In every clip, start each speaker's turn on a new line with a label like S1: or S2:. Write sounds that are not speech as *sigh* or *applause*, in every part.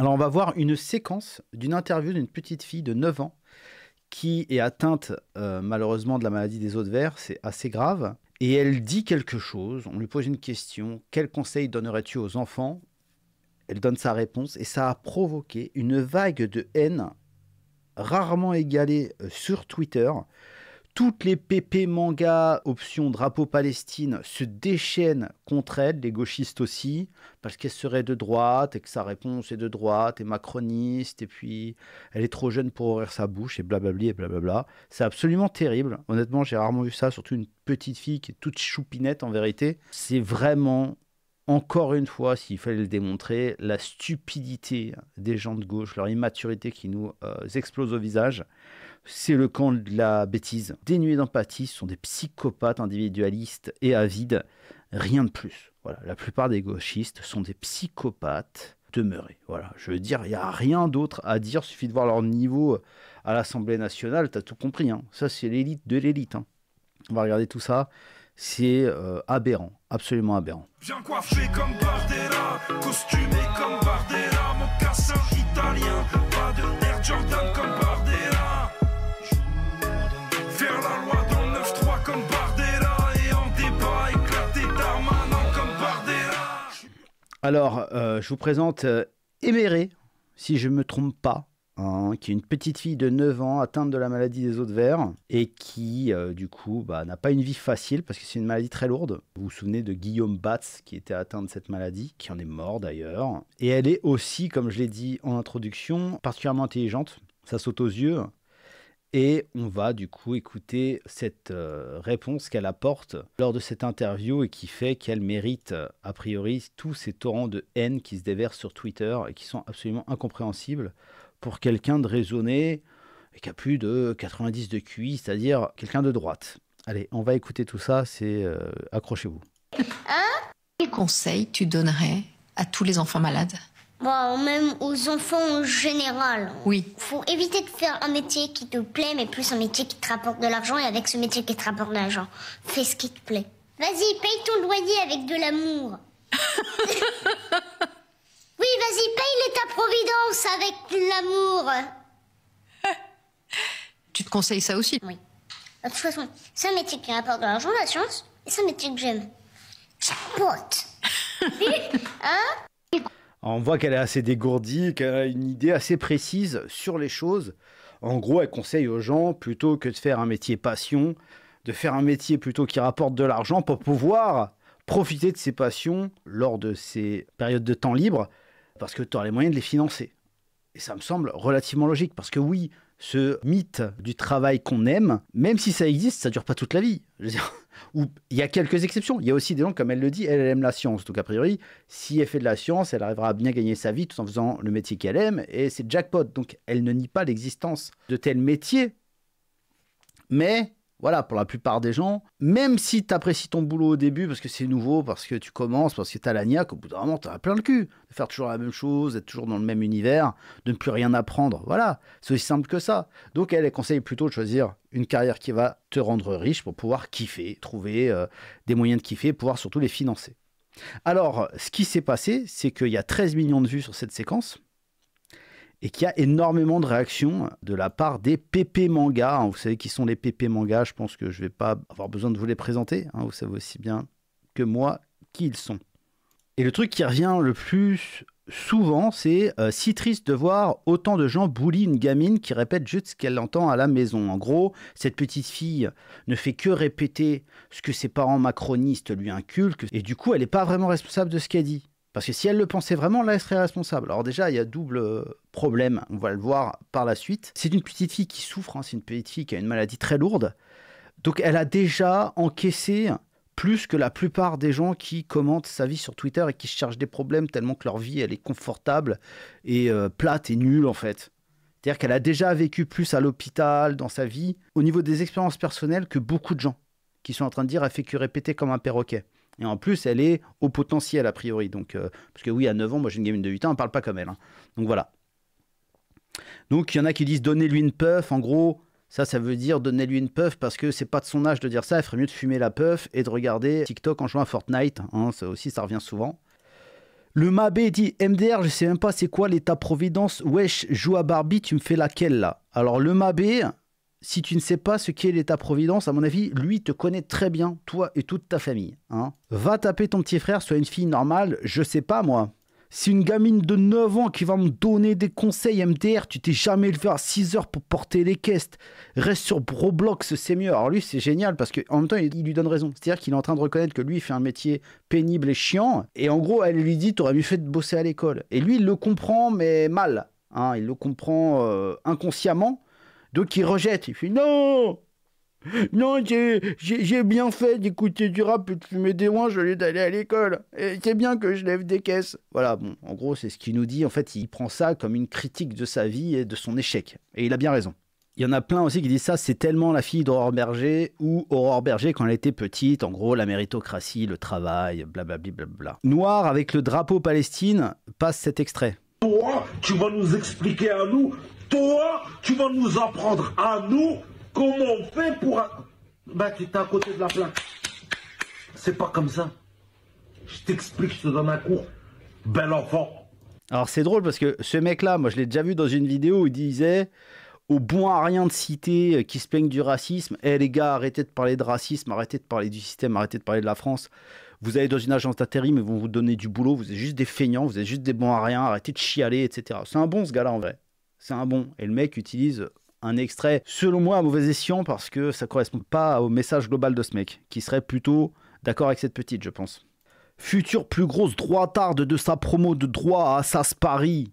S1: Alors, on va voir une séquence d'une interview d'une petite fille de 9 ans qui est atteinte euh, malheureusement de la maladie des os de verre. C'est assez grave. Et elle dit quelque chose. On lui pose une question. Quel conseil donnerais-tu aux enfants Elle donne sa réponse et ça a provoqué une vague de haine rarement égalée euh, sur Twitter. Toutes les PP manga options drapeau Palestine se déchaînent contre elle, les gauchistes aussi, parce qu'elle serait de droite et que sa réponse est de droite et macroniste, et puis elle est trop jeune pour ouvrir sa bouche, et blablabli, et blablabla. C'est absolument terrible. Honnêtement, j'ai rarement vu ça, surtout une petite fille qui est toute choupinette en vérité. C'est vraiment encore une fois, s'il fallait le démontrer, la stupidité des gens de gauche, leur immaturité qui nous euh, explose au visage c'est le camp de la bêtise. Dénués d'empathie, ce sont des psychopathes individualistes et avides, rien de plus. Voilà, la plupart des gauchistes sont des psychopathes demeurés. Voilà, je veux dire, il n'y a rien d'autre à dire, suffit de voir leur niveau à l'Assemblée nationale, t'as tout compris. Hein. Ça, c'est l'élite de l'élite. Hein. On va regarder tout ça c'est euh, aberrant, absolument aberrant. comme Bardella, comme italien, Alors, euh, je vous présente euh, si je ne me trompe pas, hein, qui est une petite fille de 9 ans atteinte de la maladie des os de verre et qui, euh, du coup, bah, n'a pas une vie facile parce que c'est une maladie très lourde. Vous vous souvenez de Guillaume Batz qui était atteint de cette maladie, qui en est mort d'ailleurs. Et elle est aussi, comme je l'ai dit en introduction, particulièrement intelligente. Ça saute aux yeux. Et on va du coup écouter cette euh, réponse qu'elle apporte lors de cette interview et qui fait qu'elle mérite euh, a priori tous ces torrents de haine qui se déversent sur Twitter et qui sont absolument incompréhensibles pour quelqu'un de raisonné et qui a plus de 90 de QI, c'est-à-dire quelqu'un de droite. Allez, on va écouter tout ça, c'est euh, accrochez-vous. Hein Quel conseil tu donnerais à tous les enfants malades bah, même aux enfants en général. Oui. Faut éviter de faire un métier qui te plaît, mais plus un métier qui te rapporte de l'argent. Et avec ce métier qui te rapporte de l'argent, fais ce qui te plaît. Vas-y, paye ton loyer avec de l'amour. *laughs* oui, vas-y, paye l'état providence avec l'amour. *laughs* tu te conseilles ça aussi Oui. Bah, de toute façon, c'est un métier qui rapporte de l'argent, la science, et c'est un métier que j'aime. Jackpot *laughs* Hein on voit qu'elle est assez dégourdie, qu'elle a une idée assez précise sur les choses. En gros, elle conseille aux gens, plutôt que de faire un métier passion, de faire un métier plutôt qui rapporte de l'argent pour pouvoir profiter de ses passions lors de ses périodes de temps libre, parce que tu auras les moyens de les financer. Et ça me semble relativement logique, parce que oui, ce mythe du travail qu'on aime, même si ça existe, ça dure pas toute la vie. Je ou il y a quelques exceptions. Il y a aussi des gens, comme elle le dit, elle, aime la science. Donc a priori, si elle fait de la science, elle arrivera à bien gagner sa vie tout en faisant le métier qu'elle aime. Et c'est jackpot. Donc elle ne nie pas l'existence de tels métiers, Mais voilà, pour la plupart des gens, même si tu apprécies ton boulot au début parce que c'est nouveau, parce que tu commences, parce que tu as la niaque, au bout d'un moment, tu as plein le cul de faire toujours la même chose, d'être toujours dans le même univers, de ne plus rien apprendre. Voilà, c'est aussi simple que ça. Donc, elle, conseille plutôt de choisir une carrière qui va te rendre riche pour pouvoir kiffer, trouver euh, des moyens de kiffer, pouvoir surtout les financer. Alors, ce qui s'est passé, c'est qu'il y a 13 millions de vues sur cette séquence et qui a énormément de réactions de la part des PP mangas. Hein, vous savez qui sont les PP mangas, je pense que je ne vais pas avoir besoin de vous les présenter, hein, vous savez aussi bien que moi qui ils sont. Et le truc qui revient le plus souvent, c'est euh, si triste de voir autant de gens bully une gamine qui répète juste ce qu'elle entend à la maison. En gros, cette petite fille ne fait que répéter ce que ses parents macronistes lui inculquent, et du coup, elle n'est pas vraiment responsable de ce qu'elle dit. Parce que si elle le pensait vraiment, là, elle serait responsable. Alors déjà, il y a double euh, problème, on va le voir par la suite. C'est une petite fille qui souffre, hein. c'est une petite fille qui a une maladie très lourde. Donc elle a déjà encaissé plus que la plupart des gens qui commentent sa vie sur Twitter et qui cherchent des problèmes tellement que leur vie, elle est confortable et euh, plate et nulle en fait. C'est-à-dire qu'elle a déjà vécu plus à l'hôpital, dans sa vie, au niveau des expériences personnelles que beaucoup de gens qui sont en train de dire elle fait que répéter comme un perroquet. Et en plus, elle est au potentiel, a priori. Donc, euh, parce que oui, à 9 ans, moi j'ai une gamine de 8 ans, on parle pas comme elle. Hein. Donc voilà. Donc il y en a qui disent donnez-lui une puff. En gros, ça, ça veut dire donnez-lui une puff parce que c'est pas de son âge de dire ça. Il ferait mieux de fumer la puff et de regarder TikTok en jouant à Fortnite. Hein. ça aussi, ça revient souvent. Le Mabé dit MDR, je sais même pas c'est quoi l'état providence. Wesh, joue à Barbie, tu me fais laquelle là Alors le Mabé, si tu ne sais pas ce qu'est l'État-providence, à mon avis, lui te connaît très bien, toi et toute ta famille. Hein. Va taper ton petit frère soit une fille normale, je sais pas moi. C'est une gamine de 9 ans qui va me donner des conseils MDR, tu t'es jamais levé à 6 heures pour porter les caisses. Reste sur Broblox, c'est mieux. Alors lui, c'est génial parce qu'en même temps, il, lui donne raison. C'est-à-dire qu'il est en train de reconnaître que lui, il fait un métier pénible et chiant. Et en gros, elle lui dit, t'aurais mieux fait de bosser à l'école. Et lui, il le comprend, mais mal. Hein. il le comprend euh, inconsciemment. Donc il rejette, il fait non non, j'ai bien fait d'écouter du rap et de fumer des oignons, je l'ai d'aller à l'école. et C'est bien que je lève des caisses. Voilà, bon, en gros, c'est ce qu'il nous dit. En fait, il prend ça comme une critique de sa vie et de son échec. Et il a bien raison. Il y en a plein aussi qui disent ça, c'est tellement la fille d'Aurore Berger ou Aurore Berger quand elle était petite, en gros la méritocratie, le travail, blablabla. Bla, Noir avec le drapeau Palestine passe cet extrait. Toi, tu vas nous expliquer à nous. Toi, tu vas nous apprendre à nous comment on fait pour... Bah, tu t'es à côté de la plaque. C'est pas comme ça. Je t'explique, je te donne un cours. Bel enfant. Alors c'est drôle parce que ce mec-là, moi je l'ai déjà vu dans une vidéo où il disait au bon à rien de cité euh, qui se plaignent du racisme, Eh les gars, arrêtez de parler de racisme, arrêtez de parler du système, arrêtez de parler de la France. Vous allez dans une agence d'intérim, ils vont vous donner du boulot, vous êtes juste des feignants, vous êtes juste des bons à rien, arrêtez de chialer, etc. C'est un bon ce gars-là en vrai. C'est un bon. Et le mec utilise un extrait, selon moi, à mauvais escient, parce que ça correspond pas au message global de ce mec, qui serait plutôt d'accord avec cette petite, je pense. Future plus grosse droitarde de sa promo de droit à Assas Paris.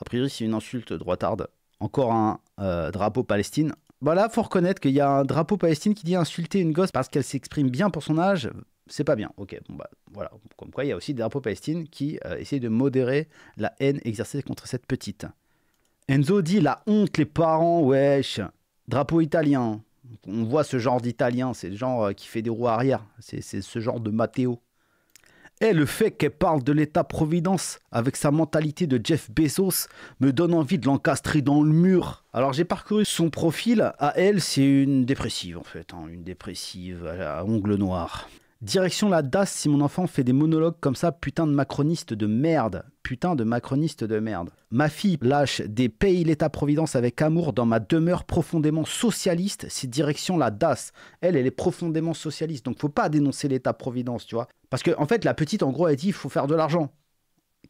S1: A priori, c'est une insulte, droitarde. Encore un euh, drapeau Palestine. Voilà, faut reconnaître qu'il y a un drapeau Palestine qui dit insulter une gosse parce qu'elle s'exprime bien pour son âge c'est pas bien. Ok, bon bah voilà. Comme quoi, il y a aussi des drapeaux palestiniens qui euh, essayent de modérer la haine exercée contre cette petite. Enzo dit la honte, les parents, wesh. Drapeau italien. On voit ce genre d'italien, c'est le genre euh, qui fait des roues arrière. C'est ce genre de Matteo. Et eh, le fait qu'elle parle de l'État-providence avec sa mentalité de Jeff Bezos me donne envie de l'encastrer dans le mur. Alors j'ai parcouru son profil, à elle c'est une dépressive en fait, hein. une dépressive à ongles noirs. Direction la DAS si mon enfant fait des monologues comme ça, putain de macroniste de merde. Putain de macroniste de merde. Ma fille lâche des pays l'État-providence avec amour dans ma demeure profondément socialiste, c'est direction la DAS. Elle, elle est profondément socialiste, donc faut pas dénoncer l'État-providence, tu vois. Parce que, en fait, la petite, en gros, elle dit, il faut faire de l'argent.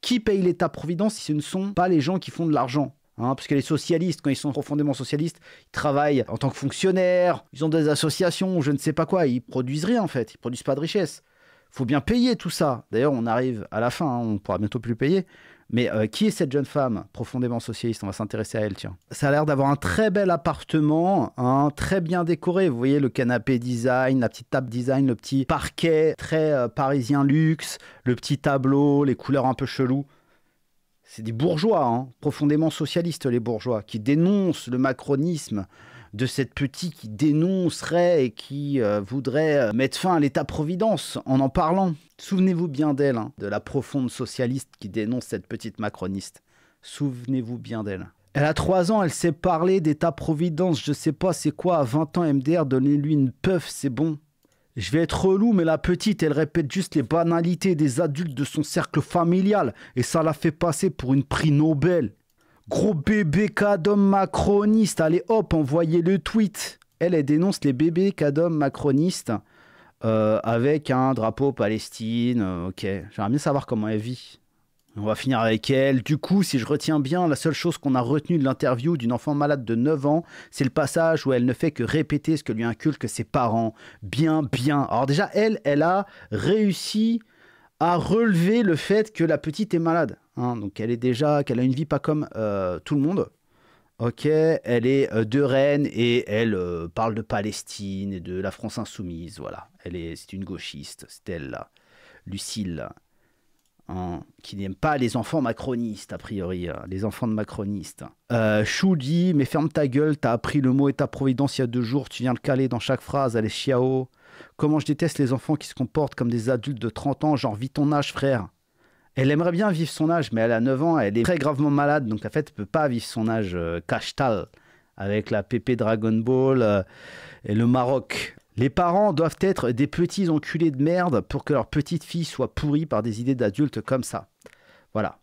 S1: Qui paye l'État-providence si ce ne sont pas les gens qui font de l'argent Puisque hein, parce que les socialistes, quand ils sont profondément socialistes, ils travaillent en tant que fonctionnaires, ils ont des associations, je ne sais pas quoi, ils produisent rien en fait, ils produisent pas de richesse. Faut bien payer tout ça. D'ailleurs, on arrive à la fin, hein, on pourra bientôt plus payer. Mais euh, qui est cette jeune femme profondément socialiste On va s'intéresser à elle, tiens. Ça a l'air d'avoir un très bel appartement, hein, très bien décoré. Vous voyez le canapé design, la petite table design, le petit parquet très euh, parisien luxe, le petit tableau, les couleurs un peu cheloues c'est des bourgeois, hein, profondément socialistes les bourgeois, qui dénoncent le macronisme de cette petite qui dénoncerait et qui euh, voudrait euh, mettre fin à l'État-providence en en parlant. Souvenez-vous bien d'elle, hein, de la profonde socialiste qui dénonce cette petite macroniste. Souvenez-vous bien d'elle. Elle a trois ans, elle sait parler d'État-providence, je sais pas c'est quoi, à 20 ans MDR, donnez-lui une puff, c'est bon. Je vais être relou, mais la petite, elle répète juste les banalités des adultes de son cercle familial, et ça la fait passer pour une prix Nobel. Gros bébé cadom macroniste, allez hop, envoyez le tweet. Elle, elle dénonce les bébés cadom macronistes euh, avec un drapeau palestine, euh, ok. J'aimerais bien savoir comment elle vit. On va finir avec elle. Du coup, si je retiens bien, la seule chose qu'on a retenue de l'interview d'une enfant malade de 9 ans, c'est le passage où elle ne fait que répéter ce que lui inculquent ses parents. Bien, bien. Alors déjà, elle, elle a réussi à relever le fait que la petite est malade. Hein. Donc elle est déjà, qu'elle a une vie pas comme euh, tout le monde. Ok, elle est euh, de Rennes et elle euh, parle de Palestine et de la France insoumise. Voilà, elle est, c'est une gauchiste, c'est elle là, Lucille qui n'aime pas les enfants macronistes, a priori, hein, les enfants de macronistes. Euh, Chou dit Mais ferme ta gueule, t'as appris le mot état providence il y a deux jours, tu viens le caler dans chaque phrase, allez, chiao. Comment je déteste les enfants qui se comportent comme des adultes de 30 ans, genre vis ton âge, frère. Elle aimerait bien vivre son âge, mais elle a 9 ans, elle est très gravement malade, donc en fait, elle peut pas vivre son âge euh, avec la PP Dragon Ball euh, et le Maroc. Les parents doivent être des petits enculés de merde pour que leur petite fille soit pourrie par des idées d'adultes comme ça. Voilà.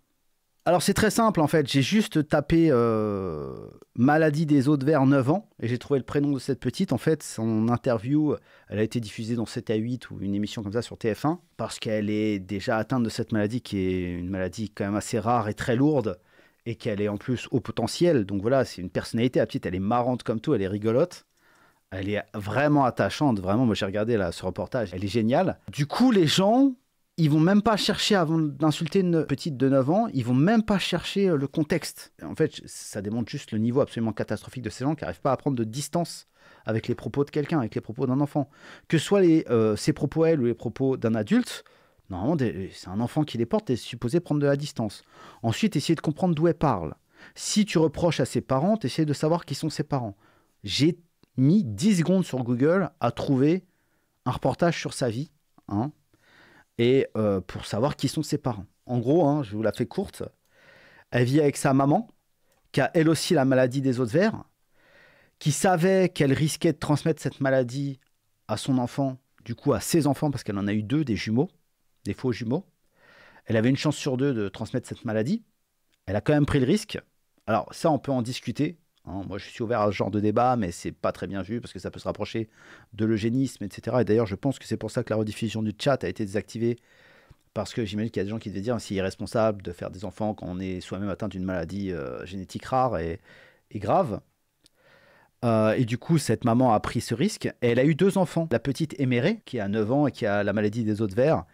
S1: Alors c'est très simple en fait, j'ai juste tapé euh, maladie des eaux de verre 9 ans et j'ai trouvé le prénom de cette petite. En fait, son interview, elle a été diffusée dans 7 à 8 ou une émission comme ça sur TF1 parce qu'elle est déjà atteinte de cette maladie qui est une maladie quand même assez rare et très lourde et qu'elle est en plus au potentiel. Donc voilà, c'est une personnalité, la petite, elle est marrante comme tout, elle est rigolote. Elle est vraiment attachante, vraiment. Moi, j'ai regardé là, ce reportage. Elle est géniale. Du coup, les gens, ils vont même pas chercher, avant d'insulter une petite de 9 ans, ils vont même pas chercher euh, le contexte. En fait, ça démontre juste le niveau absolument catastrophique de ces gens qui n'arrivent pas à prendre de distance avec les propos de quelqu'un, avec les propos d'un enfant. Que soient les, euh, ses propos à elle ou les propos d'un adulte, normalement, c'est un enfant qui les porte et supposé prendre de la distance. Ensuite, essayer de comprendre d'où elle parle. Si tu reproches à ses parents, essayer de savoir qui sont ses parents. J'ai mis 10 secondes sur Google à trouver un reportage sur sa vie, hein, et euh, pour savoir qui sont ses parents. En gros, hein, je vous la fais courte, elle vit avec sa maman, qui a elle aussi la maladie des autres verts, qui savait qu'elle risquait de transmettre cette maladie à son enfant, du coup à ses enfants, parce qu'elle en a eu deux, des jumeaux, des faux jumeaux. Elle avait une chance sur deux de transmettre cette maladie. Elle a quand même pris le risque. Alors ça, on peut en discuter. Hein, moi, je suis ouvert à ce genre de débat, mais c'est pas très bien vu parce que ça peut se rapprocher de l'eugénisme, etc. Et d'ailleurs, je pense que c'est pour ça que la rediffusion du chat a été désactivée parce que j'imagine qu'il y a des gens qui devaient dire s'il irresponsable responsable de faire des enfants quand on est soi-même atteint d'une maladie euh, génétique rare et, grave. Euh, et du coup, cette maman a pris ce risque. elle a eu deux enfants. La petite émérée, qui a 9 ans et qui a la maladie des os de verre,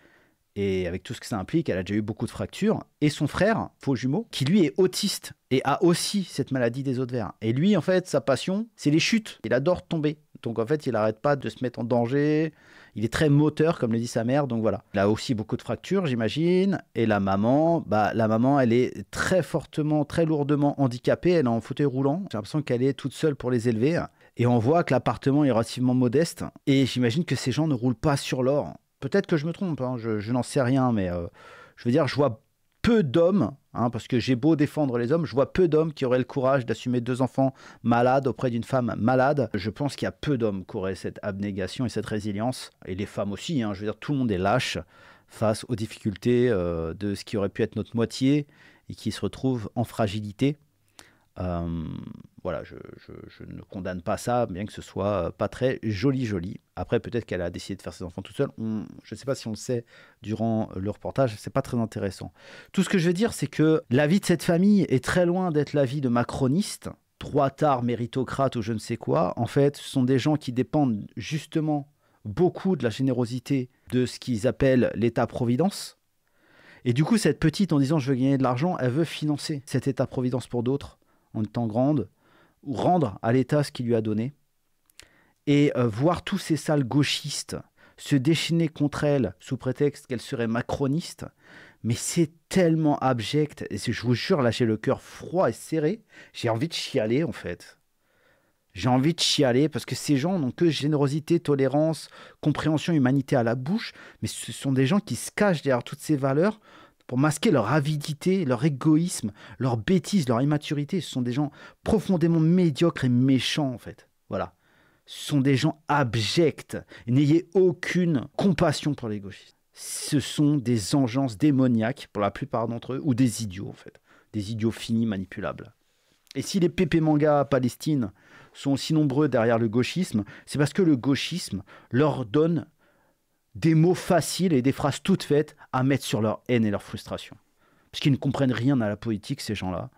S1: et avec tout ce que ça implique, elle a déjà eu beaucoup de fractures. Et son frère, faux jumeau, qui lui est autiste et a aussi cette maladie des os de verre. Et lui, en fait, sa passion, c'est les chutes. Il adore tomber. Donc en fait, il n'arrête pas de se mettre en danger. Il est très moteur, comme le dit sa mère. Donc voilà. Il a aussi beaucoup de fractures, j'imagine. Et la maman, bah, la maman, elle est très fortement, très lourdement handicapée. Elle est en fauteuil roulant. J'ai l'impression qu'elle est toute seule pour les élever. Et on voit que l'appartement est relativement modeste. Et j'imagine que ces gens ne roulent pas sur l'or. Peut-être que je me trompe, hein, je, n'en sais rien, mais euh, je veux dire, je vois peu d'hommes, hein, parce que j'ai beau défendre les hommes, je vois peu d'hommes qui auraient le courage d'assumer deux enfants malades auprès d'une femme malade. Je pense qu'il y a peu d'hommes qui auraient cette abnégation et cette résilience, et les femmes aussi, hein, je veux dire, tout le monde est lâche face aux difficultés euh, de ce qui aurait pu être notre moitié et qui se retrouve en fragilité. Euh, voilà, je, ne condamne pas ça, bien que ce soit pas très joli, joli. Après, peut-être qu'elle a décidé de faire ses enfants toute seule. je ne sais pas si on le sait durant le reportage, c'est pas très intéressant. Tout ce que je veux dire, c'est que la vie de cette famille est très loin d'être la vie de macroniste, trois tards méritocrates ou je ne sais quoi. En fait, ce sont des gens qui dépendent justement beaucoup de la générosité de ce qu'ils appellent l'État-providence. Et du coup, cette petite, en disant je veux gagner de l'argent, elle veut financer cet État-providence pour d'autres en temps grande, ou rendre à l'État ce qu'il lui a donné, et euh, voir tous ces sales gauchistes se déchaîner contre elle sous prétexte qu'elle serait macroniste, mais c'est tellement abject, et je vous jure, là j'ai le cœur froid et serré, j'ai envie de chialer en fait. J'ai envie de chialer parce que ces gens n'ont que générosité, tolérance, compréhension, humanité à la bouche, mais ce sont des gens qui se cachent derrière toutes ces valeurs pour masquer leur avidité, leur égoïsme, leur bêtise, leur immaturité. Ce sont des gens profondément médiocres et méchants, en fait. Voilà. Ce sont des gens abjects. N'ayez aucune compassion pour les gauchistes. Ce sont des engences démoniaques, pour la plupart d'entre eux, ou des idiots, en fait. Des idiots finis, manipulables. Et si les pépés manga à Palestine sont aussi nombreux derrière le gauchisme, c'est parce que le gauchisme leur donne des mots faciles et des phrases toutes faites à mettre sur leur haine et leur frustration. Parce qu'ils ne comprennent rien à la politique, ces gens-là.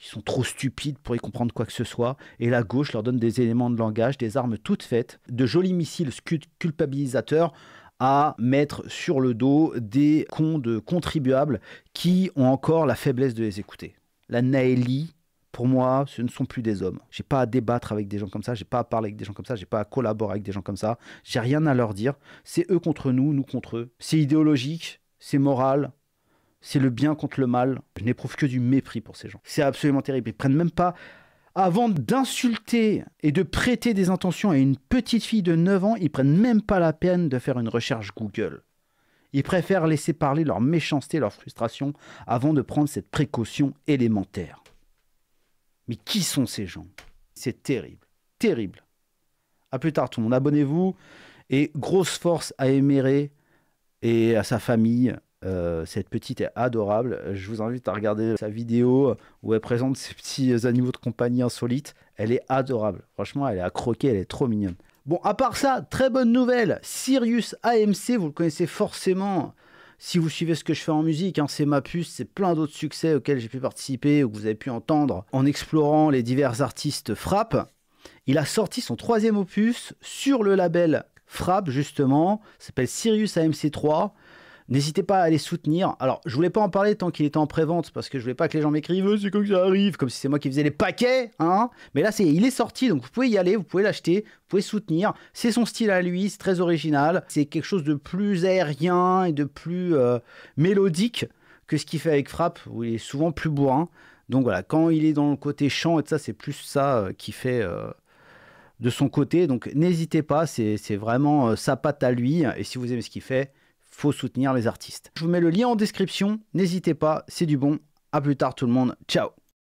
S1: Ils sont trop stupides pour y comprendre quoi que ce soit. Et la gauche leur donne des éléments de langage, des armes toutes faites, de jolis missiles culpabilisateurs à mettre sur le dos des cons de contribuables qui ont encore la faiblesse de les écouter. La naélie pour moi, ce ne sont plus des hommes. J'ai pas à débattre avec des gens comme ça, j'ai pas à parler avec des gens comme ça, j'ai pas à collaborer avec des gens comme ça. J'ai rien à leur dire. C'est eux contre nous, nous contre eux. C'est idéologique, c'est moral, c'est le bien contre le mal. Je n'éprouve que du mépris pour ces gens. C'est absolument terrible. Ils prennent même pas avant d'insulter et de prêter des intentions à une petite fille de 9 ans, ils prennent même pas la peine de faire une recherche Google. Ils préfèrent laisser parler leur méchanceté, leur frustration, avant de prendre cette précaution élémentaire. Mais qui sont ces gens C'est terrible, terrible. À plus tard tout le monde, abonnez-vous et grosse force à Emery et à sa famille. Euh, cette petite est adorable. Je vous invite à regarder sa vidéo où elle présente ses petits animaux de compagnie insolites. Elle est adorable. Franchement, elle est à croquer, elle est trop mignonne. Bon, à part ça, très bonne nouvelle. Sirius AMC, vous le connaissez forcément. Si vous suivez ce que je fais en musique, hein, c'est ma puce, c'est plein d'autres succès auxquels j'ai pu participer ou que vous avez pu entendre en explorant les divers artistes Frappe. Il a sorti son troisième opus sur le label Frappe, justement, s'appelle Sirius AMC3. N'hésitez pas à les soutenir. Alors, je voulais pas en parler tant qu'il était en prévente parce que je voulais pas que les gens m'écrivent oh, c'est comme ça arrive, comme si c'est moi qui faisais les paquets, hein. Mais là, c'est, il est sorti, donc vous pouvez y aller, vous pouvez l'acheter, vous pouvez soutenir. C'est son style à lui, c'est très original. C'est quelque chose de plus aérien et de plus euh, mélodique que ce qu'il fait avec Frappe, où il est souvent plus bourrin. Donc voilà, quand il est dans le côté chant et tout ça, c'est plus ça qu'il euh, qui fait euh, de son côté. Donc n'hésitez pas, c'est vraiment sa patte à lui. Et si vous aimez ce qu'il fait, faut soutenir les artistes. Je vous mets le lien en description, n'hésitez pas, c'est du bon. À plus tard tout le monde, ciao